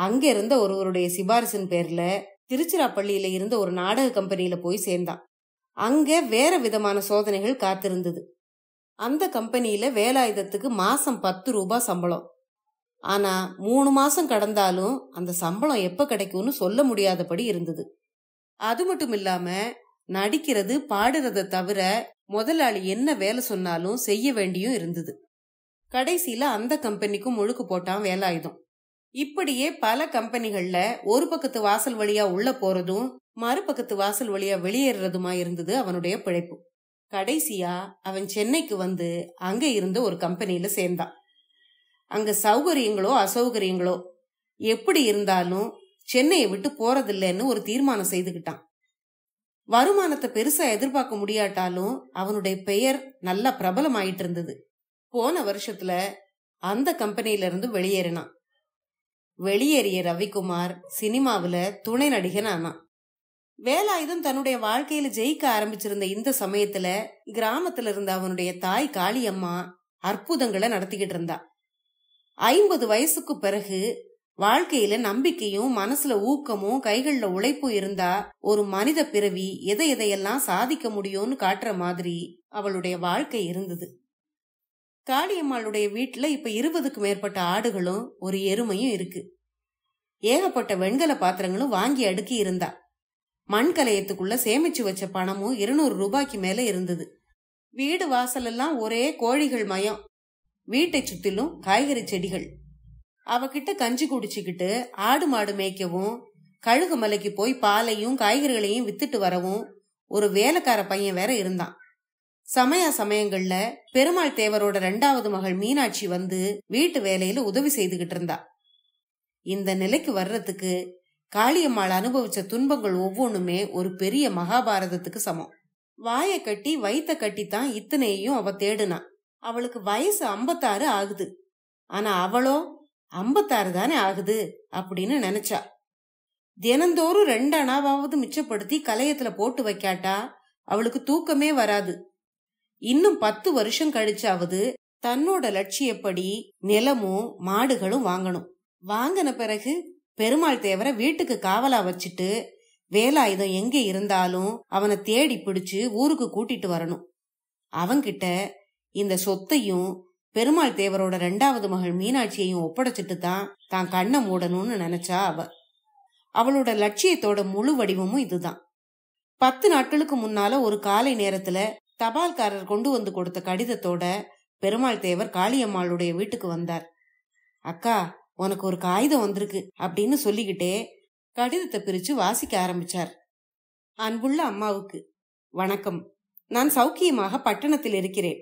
அங்க இருந்த ஒருவருடைய சிபாரிசின் பேர்ல திருச்சிராப்பள்ளியில இருந்த ஒரு நாடக கம்பெனியில போய் சேர்ந்தான் அங்க வேற விதமான சோதனைகள் காத்திருந்தது அந்த கம்பெனியில வேலாயுதத்துக்கு மாசம் பத்து ரூபாய் சம்பளம் ஆனா மூணு மாசம் கடந்தாலும் அந்த சம்பளம் எப்ப கிடைக்கும்னு சொல்ல முடியாதபடி இருந்தது அது மட்டும் இல்லாம நடிக்கிறது பாடுறத தவிர முதலாளி என்ன வேலை சொன்னாலும் செய்ய வேண்டியும் இருந்தது கடைசியில அந்த கம்பெனிக்கும் முழுக்கு போட்டான் வேலாயுதம் இப்படியே பல கம்பெனிகள்ல ஒரு பக்கத்து வாசல் வழியா உள்ள போறதும் மறுபக்கத்து வாசல் வழியா வெளியேறதுமா இருந்தது அவனுடைய பிழைப்பு கடைசியா அவன் சென்னைக்கு வந்து அங்க இருந்த ஒரு கம்பெனியில சேர்ந்தான் அங்கே சௌகரியங்களோ அசௌகரியங்களோ எப்படி இருந்தாலும் சென்னையை விட்டு போறதில்லைன்னு ஒரு தீர்மானம் செய்துகிட்டான் வருமானத்தை பெருசா எதிர்பார்க்க முடியாட்டாலும் அவனுடைய பெயர் நல்லா பிரபலம் ஆயிட்டு இருந்தது போன வருஷத்துல அந்த கம்பெனில இருந்து வெளியேறினான் வெளியேறிய ரவிக்குமார் சினிமாவில துணை நடிகன் ஆனான் வேலாயுதம் தன்னுடைய வாழ்க்கையில ஜெயிக்க ஆரம்பிச்சிருந்த இந்த சமயத்துல கிராமத்துல இருந்த அவனுடைய தாய் காளியம்மா அற்புதங்களை நடத்திக்கிட்டு இருந்தா ஐம்பது வயசுக்கு பிறகு வாழ்க்கையில நம்பிக்கையும் மனசுல ஊக்கமும் கைகள்ல உழைப்பும் இருந்தா ஒரு மனித பிறவி எதை எதையெல்லாம் சாதிக்க முடியும்னு காட்டுற மாதிரி அவளுடைய வாழ்க்கை இருந்தது காளியம்மாளுடைய வீட்டுல இப்ப இருபதுக்கு மேற்பட்ட ஆடுகளும் ஒரு எருமையும் இருக்கு ஏகப்பட்ட வெண்கல பாத்திரங்களும் வாங்கி அடுக்கி இருந்தா மண்கலையத்துக்குள்ள சேமிச்சு வச்ச பணமும் இருநூறு ரூபாய்க்கு மேல இருந்தது வீடு வாசலெல்லாம் ஒரே கோழிகள் மயம் வீட்டை சுத்திலும் காய்கறி செடிகள் அவகிட்ட கஞ்சி குடிச்சுக்கிட்டு ஆடு மாடு மேய்க்கவும் கழுகு மலைக்கு போய் பாலையும் காய்கறிகளையும் வித்துட்டு வரவும் ஒரு வேலைக்கார பையன் வேற இருந்தான் சமய சமயங்கள்ல பெருமாள் தேவரோட ரெண்டாவது மகள் மீனாட்சி வந்து வீட்டு வேலையில உதவி செய்துகிட்டு இருந்தா இந்த நிலைக்கு வர்றதுக்கு காளியம்மாள் அனுபவிச்ச துன்பங்கள் ஒவ்வொன்றுமே ஒரு பெரிய மகாபாரதத்துக்கு சமம் வாயை கட்டி வைத்த கட்டித்தான் இத்தனையும் அவ தேடுனான் அவளுக்கு வயசு ஐம்பத்தாறு ஆகுது ஆனா அவளோ ஐம்பத்தாறு தானே ஆகுது அப்படின்னு நினைச்சா தினந்தோறும் ரெண்டு அணாவாவது மிச்சப்படுத்தி கலையத்துல போட்டு வைக்காட்டா அவளுக்கு தூக்கமே வராது இன்னும் பத்து வருஷம் கழிச்சாவது தன்னோட லட்சியப்படி நிலமும் மாடுகளும் வாங்கணும் வாங்கின பிறகு பெருமாள் தேவரை வீட்டுக்கு காவலா வச்சுட்டு வேலாயுதம் எங்க இருந்தாலும் அவனை தேடி பிடிச்சு ஊருக்கு கூட்டிட்டு வரணும் அவன்கிட்ட இந்த சொத்தையும் பெருமாள் தேவரோட ரெண்டாவது மகள் மீனாட்சியையும் ஒப்படைச்சிட்டு தான் தான் கண்ணை மூடணும்னு நினைச்சா அவ அவளோட லட்சியத்தோட முழு வடிவமும் இதுதான் பத்து நாட்களுக்கு முன்னால ஒரு காலை நேரத்துல தபால்காரர் கொண்டு வந்து கொடுத்த கடிதத்தோட பெருமாள் தேவர் காளியம்மாளுடைய வீட்டுக்கு வந்தார் அக்கா உனக்கு ஒரு காகிதம் வந்திருக்கு அப்படின்னு சொல்லிக்கிட்டே கடிதத்தை பிரிச்சு வாசிக்க ஆரம்பிச்சார் அன்புள்ள அம்மாவுக்கு வணக்கம் நான் சௌக்கியமாக பட்டணத்தில் இருக்கிறேன்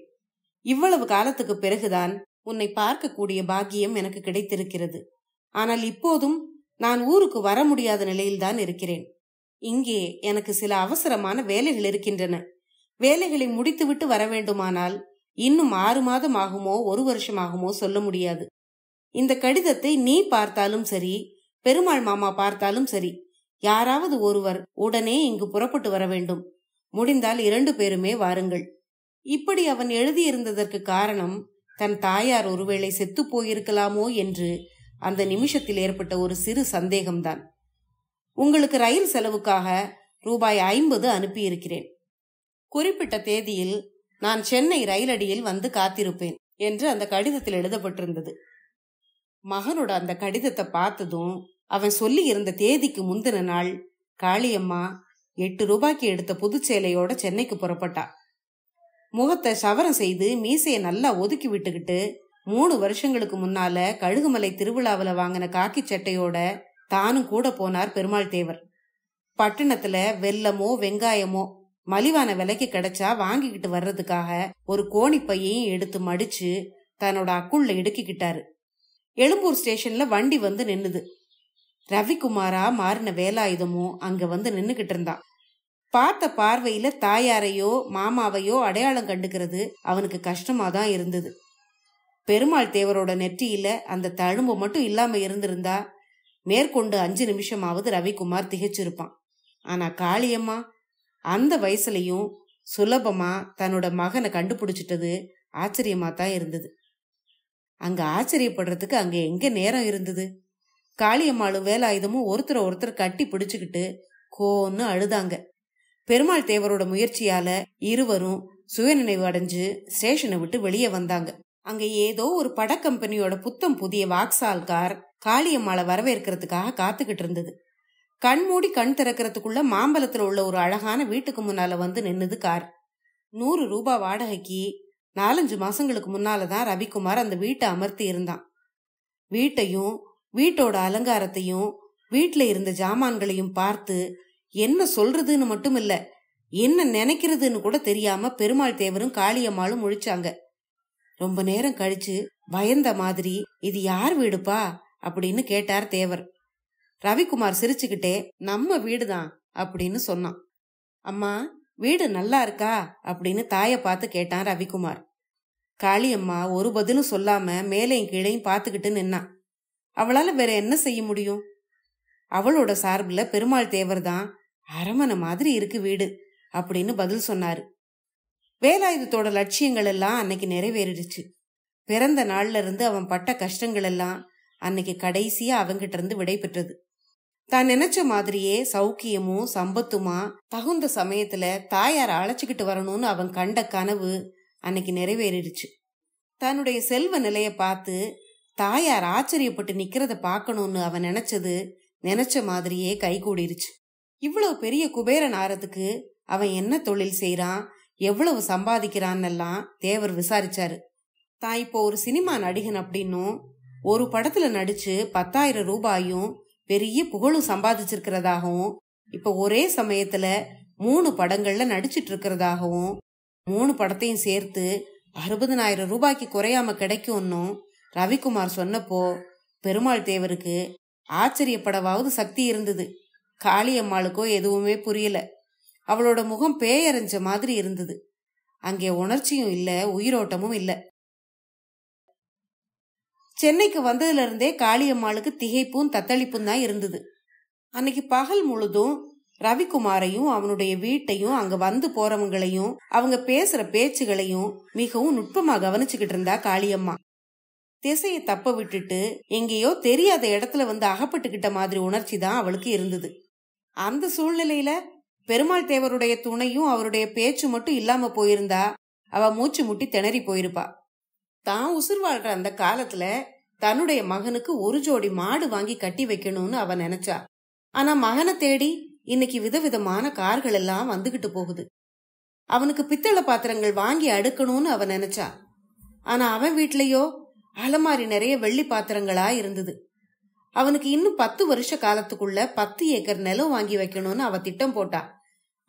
இவ்வளவு காலத்துக்கு பிறகுதான் உன்னை பார்க்கக்கூடிய பாக்கியம் எனக்கு கிடைத்திருக்கிறது ஆனால் இப்போதும் நான் ஊருக்கு வர முடியாத நிலையில்தான் இருக்கிறேன் இங்கே எனக்கு சில அவசரமான வேலைகள் இருக்கின்றன வேலைகளை முடித்துவிட்டு வர வேண்டுமானால் இன்னும் ஆறு மாதம் ஆகுமோ ஒரு வருஷமாகுமோ சொல்ல முடியாது இந்த கடிதத்தை நீ பார்த்தாலும் சரி பெருமாள் மாமா பார்த்தாலும் சரி யாராவது ஒருவர் உடனே இங்கு புறப்பட்டு வர வேண்டும் முடிந்தால் இரண்டு பேருமே வாருங்கள் இப்படி அவன் எழுதியிருந்ததற்கு காரணம் தன் தாயார் ஒருவேளை செத்து போயிருக்கலாமோ என்று அந்த நிமிஷத்தில் ஏற்பட்ட ஒரு சிறு சந்தேகம்தான் உங்களுக்கு ரயில் செலவுக்காக ரூபாய் ஐம்பது அனுப்பியிருக்கிறேன் குறிப்பிட்ட தேதியில் நான் சென்னை ரயிலடியில் வந்து காத்திருப்பேன் என்று அந்த கடிதத்தில் எழுதப்பட்டிருந்தது மகனோட அந்த கடிதத்தை பார்த்ததும் அவன் சொல்லி இருந்த தேதிக்கு முந்தின நாள் காளியம்மா எட்டு ரூபாய்க்கு எடுத்த புதுச்சேலையோட சென்னைக்கு புறப்பட்டா முகத்தை சவரம் செய்து மீசையை நல்லா ஒதுக்கி விட்டுக்கிட்டு மூணு வருஷங்களுக்கு முன்னால கழுகுமலை திருவிழாவில் வாங்கின காக்கி சட்டையோட தானும் கூட போனார் பெருமாள் தேவர் பட்டணத்துல வெல்லமோ வெங்காயமோ மலிவான விலைக்கு கிடைச்சா வாங்கிக்கிட்டு வர்றதுக்காக ஒரு கோணிப்பையையும் எடுத்து மடிச்சு தன்னோட அக்குள்ள எடுக்கிக்கிட்டாரு எழும்பூர் ஸ்டேஷன்ல வண்டி வந்து நின்னுது ரவிக்குமாரா மாறின வேலாயுதமும் அங்க வந்து நின்னுகிட்டு இருந்தான் பார்த்த பார்வையில தாயாரையோ மாமாவையோ அடையாளம் கண்டுக்கிறது அவனுக்கு கஷ்டமா தான் இருந்தது பெருமாள் தேவரோட நெற்றியில அந்த தழும்பு மட்டும் இல்லாம இருந்திருந்தா மேற்கொண்டு அஞ்சு நிமிஷமாவது ரவிக்குமார் திகைச்சிருப்பான் ஆனா காளியம்மா அந்த வயசுலயும் சுலபமா தன்னோட மகனை கண்டுபிடிச்சிட்டது ஆச்சரியமா தான் இருந்தது அங்க ஆச்சரியப்படுறதுக்கு அங்க எங்க நேரம் இருந்தது காளியம்மாளும் வேலாயுதமும் ஒருத்தரை ஒருத்தர் கட்டி பிடிச்சுக்கிட்டு கோன்னு அழுதாங்க பெருமாள் தேவரோட முயற்சியால இருவரும் சுயநினைவு அடைஞ்சு ஸ்டேஷனை விட்டு வெளியே வந்தாங்க அங்க ஏதோ ஒரு பட கம்பெனியோட புத்தம் புதிய வாக்சால் கார் காளியம்மாளை வரவேற்கிறதுக்காக காத்துக்கிட்டு இருந்தது கண் மூடி கண் திறக்கிறதுக்குள்ள மாம்பழத்துல உள்ள ஒரு அழகான வீட்டுக்கு முன்னால வந்து நின்னுது கார் நூறு ரூபா வாடகைக்கு நாலஞ்சு மாசங்களுக்கு முன்னாலதான் தான் ரவிக்குமார் அந்த வீட்டை அமர்த்தி இருந்தான் வீட்டையும் வீட்டோட அலங்காரத்தையும் வீட்டில் இருந்த ஜாமான்களையும் பார்த்து என்ன சொல்றதுன்னு மட்டும் இல்ல என்ன நினைக்கிறதுன்னு கூட தெரியாம பெருமாள் தேவரும் காளியம்மாளும் முழிச்சாங்க ரொம்ப நேரம் கழிச்சு பயந்த மாதிரி இது யார் வீடுப்பா அப்படின்னு கேட்டார் தேவர் ரவிக்குமார் சிரிச்சுக்கிட்டே நம்ம வீடுதான் அப்படின்னு சொன்னான் அம்மா வீடு நல்லா இருக்கா அப்படின்னு தாய பார்த்து கேட்டான் ரவிக்குமார் காளியம்மா ஒரு பதிலும் சொல்லாம மேலையும் கீழையும் பார்த்துக்கிட்டு நின்னான் அவளால வேற என்ன செய்ய முடியும் அவளோட சார்பில் பெருமாள் தேவர் தான் அரமனை மாதிரி இருக்கு வீடு அப்படின்னு பதில் சொன்னாரு வேலாயுதத்தோட லட்சியங்கள் எல்லாம் அன்னைக்கு நிறைவேறிடுச்சு பிறந்த நாள்ல இருந்து அவன் பட்ட கஷ்டங்கள் எல்லாம் அன்னைக்கு கடைசியா அவங்கிட்ட இருந்து விடை பெற்றது தான் நினைச்ச மாதிரியே சௌக்கியமும் சம்பத்துமா தகுந்த சமயத்துல தாயார் அழைச்சிக்கிட்டு வரணும்னு அவன் கண்ட கனவு அன்னைக்கு நிறைவேறிடுச்சு தன்னுடைய செல்வ நிலைய பார்த்து தாயார் ஆச்சரியப்பட்டு நிக்கிறத பார்க்கணும்னு அவன் நினைச்சது நினைச்ச மாதிரியே கை கூடிருச்சு இவ்வளவு பெரிய குபேரன் ஆறதுக்கு அவன் என்ன தொழில் செய்யறான் எவ்வளவு சம்பாதிக்கிறான்னெல்லாம் தேவர் விசாரிச்சாரு தான் இப்போ ஒரு சினிமா நடிகன் அப்படின்னும் ஒரு படத்துல நடிச்சு பத்தாயிரம் ரூபாயும் பெரிய புகழும் சம்பாதிச்சிருக்கிறதாகவும் இப்ப ஒரே சமயத்துல மூணு படங்கள்ல நடிச்சிட்டு இருக்கிறதாகவும் மூணு படத்தையும் சேர்த்து அறுபதனாயிரம் ரூபாய்க்கு குறையாம கிடைக்கும்னும் ரவிக்குமார் சொன்னப்போ பெருமாள் தேவருக்கு ஆச்சரியப்படவாவது சக்தி இருந்தது காளியம்மாளுக்கோ எதுவுமே புரியல அவளோட முகம் பேயறிஞ்ச மாதிரி இருந்தது அங்கே உணர்ச்சியும் இல்லை உயிரோட்டமும் இல்லை சென்னைக்கு வந்ததுல இருந்தே காளியம்மாளுக்கு திகைப்பும் தத்தளிப்பும் தான் இருந்தது அன்னைக்கு பகல் முழுதும் ரவிக்குமாரையும் அவனுடைய வீட்டையும் அங்க வந்து போறவங்களையும் அவங்க பேசுற பேச்சுகளையும் மிகவும் நுட்பமா கவனிச்சுக்கிட்டு இருந்தா காளியம்மா திசையை தப்ப விட்டுட்டு எங்கேயோ தெரியாத இடத்துல வந்து அகப்பட்டுக்கிட்ட மாதிரி உணர்ச்சி தான் அவளுக்கு இருந்தது அந்த சூழ்நிலையில பெருமாள் தேவருடைய துணையும் அவருடைய பேச்சு மட்டும் இல்லாம போயிருந்தா அவ மூச்சு முட்டி திணறி போயிருப்பா தான் உசுர் வாழ்ற அந்த காலத்துல தன்னுடைய மகனுக்கு ஒரு ஜோடி மாடு வாங்கி கட்டி வைக்கணும்னு அவ நினைச்சா ஆனா மகனை தேடி இன்னைக்கு விதவிதமான கார்கள் எல்லாம் வந்துகிட்டு போகுது அவனுக்கு பித்தளை பாத்திரங்கள் வாங்கி அடுக்கணும்னு அவ நினைச்சா ஆனா அவன் வீட்லயோ அலமாரி நிறைய வெள்ளி பாத்திரங்களா இருந்தது அவனுக்கு இன்னும் பத்து வருஷ காலத்துக்குள்ள பத்து ஏக்கர் நிலம் வாங்கி வைக்கணும்னு அவ திட்டம் போட்டா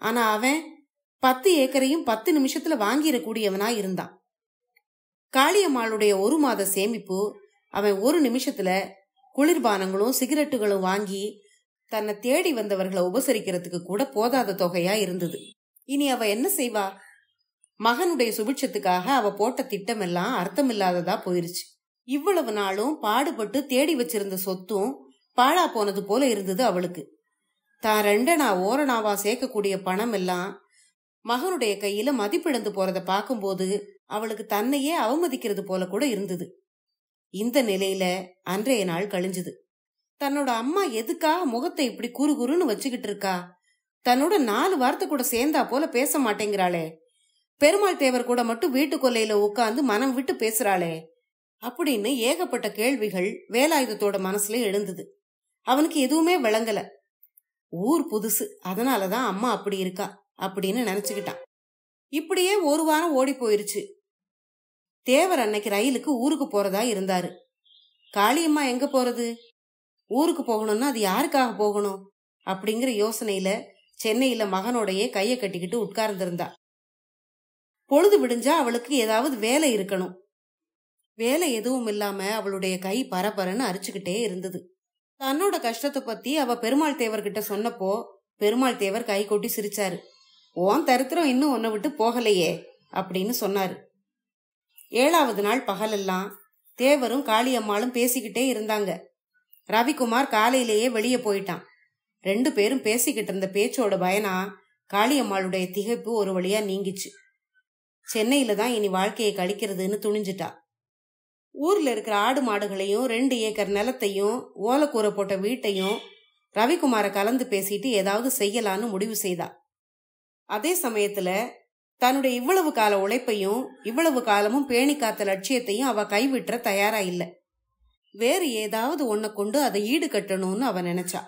ஆனா அவன் பத்து ஏக்கரையும் பத்து நிமிஷத்துல வாங்கிடக்கூடியவனா இருந்தான் காளியம்மாளுடைய ஒரு மாத சேமிப்பு அவன் ஒரு நிமிஷத்துல குளிர்பானங்களும் சிகரெட்டுகளும் வாங்கி தன்னை தேடி வந்தவர்களை உபசரிக்கிறதுக்கு கூட போதாத தொகையா இருந்தது இனி அவ என்ன செய்வா மகனுடைய சுபிட்சத்துக்காக அவ போட்ட திட்டமெல்லாம் அர்த்தமில்லாததா போயிருச்சு இவ்வளவு நாளும் பாடுபட்டு தேடி வச்சிருந்த சொத்தும் பாழா போனது போல இருந்தது அவளுக்கு தான் ரெண்டனா ஓரணாவா சேர்க்கக்கூடிய பணம் எல்லாம் மகனுடைய கையில மதிப்பிழந்து போறத பார்க்கும்போது அவளுக்கு தன்னையே அவமதிக்கிறது போல கூட இருந்தது இந்த நிலையில அன்றைய நாள் கழிஞ்சது தன்னோட அம்மா எதுக்காக முகத்தை இப்படி குறு குறுன்னு வச்சுக்கிட்டு இருக்கா தன்னோட நாலு வார்த்தை கூட சேர்ந்தா போல பேச மாட்டேங்கிறாளே பெருமாள் தேவர் கூட மட்டும் வீட்டு கொல்லையில உட்காந்து மனம் விட்டு பேசுறாளே அப்படின்னு ஏகப்பட்ட கேள்விகள் வேலாயுதத்தோட மனசுல எழுந்தது அவனுக்கு எதுவுமே விளங்கல ஊர் புதுசு அதனாலதான் அம்மா அப்படி இருக்கா அப்படின்னு நினைச்சுக்கிட்டான் இப்படியே ஒரு வாரம் ஓடி போயிருச்சு தேவர் அன்னைக்கு ரயிலுக்கு ஊருக்கு போறதா இருந்தாரு காளியம்மா எங்க போறது ஊருக்கு போகணும்னா அது யாருக்காக போகணும் அப்படிங்கிற யோசனையில சென்னையில மகனோடையே கையை கட்டிக்கிட்டு உட்கார்ந்திருந்தா பொழுது விடிஞ்சா அவளுக்கு ஏதாவது வேலை இருக்கணும் வேலை எதுவும் இல்லாம அவளுடைய கை பரபரன்னு அரிச்சுக்கிட்டே இருந்தது தன்னோட கஷ்டத்தை பத்தி அவ பெருமாள் தேவர்கிட்ட சொன்னப்போ பெருமாள் தேவர் கை கொட்டி சிரிச்சாரு ஓன் தரித்திரம் இன்னும் உன்னை விட்டு போகலையே அப்படின்னு சொன்னாரு ஏழாவது நாள் பகலெல்லாம் தேவரும் காளியம்மாளும் பேசிக்கிட்டே இருந்தாங்க ரவிக்குமார் காலையிலேயே வெளியே போயிட்டான் ரெண்டு பேரும் பேசிக்கிட்டு இருந்த பேச்சோட பயனா காளியம்மாளுடைய திகைப்பு ஒரு வழியா நீங்கிச்சு சென்னையில தான் இனி வாழ்க்கையை கழிக்கிறதுன்னு துணிஞ்சிட்டா ஊரில் இருக்கிற ஆடு மாடுகளையும் ரெண்டு ஏக்கர் நிலத்தையும் ஓலக்கூரை போட்ட வீட்டையும் ரவிக்குமாரை கலந்து பேசிட்டு ஏதாவது செய்யலான்னு முடிவு செய்தா அதே சமயத்தில் தன்னுடைய இவ்வளவு கால உழைப்பையும் இவ்வளவு காலமும் பேணி காத்த லட்சியத்தையும் அவ கைவிட்டுற தயாரா இல்லை வேறு ஏதாவது ஒன்றை கொண்டு அதை ஈடு கட்டணும்னு அவ நினைச்சா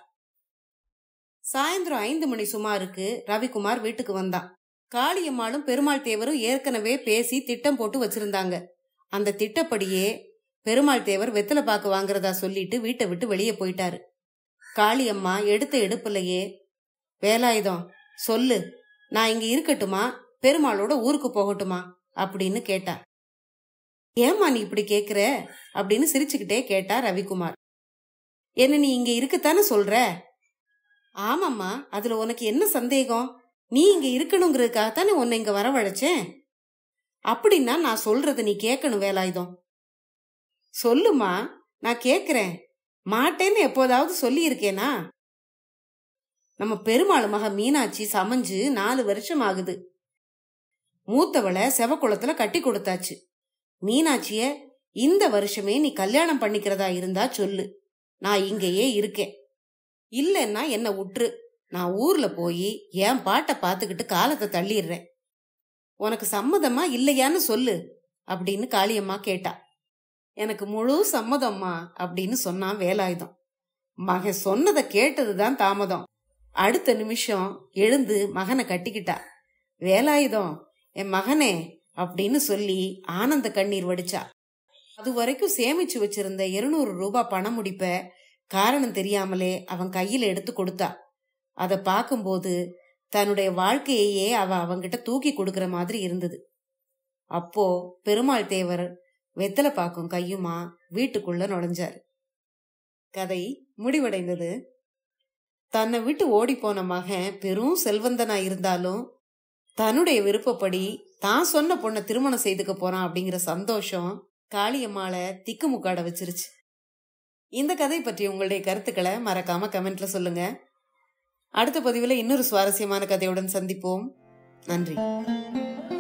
சாயந்தரம் ஐந்து மணி சுமாருக்கு ரவிக்குமார் வீட்டுக்கு வந்தான் காளியம்மாளும் பெருமாள் தேவரும் ஏற்கனவே பேசி திட்டம் போட்டு வச்சிருந்தாங்க அந்த திட்டப்படியே பெருமாள் தேவர் வெத்தலை பாக்கு வாங்குறதா சொல்லிட்டு வீட்டை விட்டு வெளியே போயிட்டாரு காளியம்மா எடுத்த எடுப்புலையே வேலாயுதம் சொல்லு நான் இங்க இருக்கட்டுமா பெருமாளோட ஊருக்கு போகட்டுமா அப்படின்னு கேட்டா ஏமா நீ இப்படி கேக்குற அப்படின்னு சிரிச்சுக்கிட்டே கேட்டா ரவிக்குமார் என்ன நீ இங்க இருக்குத்தானே சொல்ற ஆமாம்மா அதுல உனக்கு என்ன சந்தேகம் நீ இங்க இருக்கணுங்கிறதுக்காக தானே உன்னை இங்க வரவழைச்சேன் அப்படின்னா நான் சொல்றத நீ கேட்கணும் வேலாயுதம் சொல்லுமா நான் கேட்குறேன் மாட்டேன்னு எப்போதாவது சொல்லியிருக்கேனா நம்ம பெருமாள் மக மீனாட்சி சமைஞ்சு நாலு வருஷம் ஆகுது மூத்தவளை செவக்குளத்துல கட்டி கொடுத்தாச்சு மீனாட்சிய இந்த வருஷமே நீ கல்யாணம் பண்ணிக்கிறதா இருந்தா சொல்லு நான் இங்கேயே இருக்கேன் இல்லைன்னா என்ன உற்று நான் ஊர்ல போய் என் பாட்டை பார்த்துக்கிட்டு காலத்தை தள்ளிடுறேன் உனக்கு சம்மதமா இல்லையான்னு சொல்லு அப்படின்னு காளியம்மா கேட்டா எனக்கு முழு சம்மதம்மா அப்படின்னு சொன்னான் வேலாயுதம் மகன் சொன்னதை கேட்டதுதான் தாமதம் அடுத்த நிமிஷம் எழுந்து மகனை கட்டிக்கிட்டா வேலாயுதம் என் மகனே அப்படின்னு சொல்லி ஆனந்த கண்ணீர் வடிச்சா அது வரைக்கும் சேமிச்சு வச்சிருந்த இருநூறு ரூபாய் பணம் முடிப்ப காரணம் தெரியாமலே அவன் கையில எடுத்து கொடுத்தா அதை பார்க்கும்போது தன்னுடைய வாழ்க்கையே அவ அவங்கிட்ட தூக்கி கொடுக்கற மாதிரி இருந்தது அப்போ பெருமாள் தேவர் வெத்தலை பாக்கும் கையுமா வீட்டுக்குள்ள நுழைஞ்சாரு கதை முடிவடைந்தது தன்னை விட்டு ஓடி போன மகன் பெரும் செல்வந்தனா இருந்தாலும் தன்னுடைய விருப்பப்படி தான் சொன்ன பொண்ணை திருமணம் செய்துக்க போறான் அப்படிங்கிற சந்தோஷம் காளியம்மாளை திக்குமுக்காட வச்சிருச்சு இந்த கதை பற்றி உங்களுடைய கருத்துக்களை மறக்காம கமெண்ட்ல சொல்லுங்க அடுத்த பதிவில் இன்னொரு சுவாரஸ்யமான கதையுடன் சந்திப்போம் நன்றி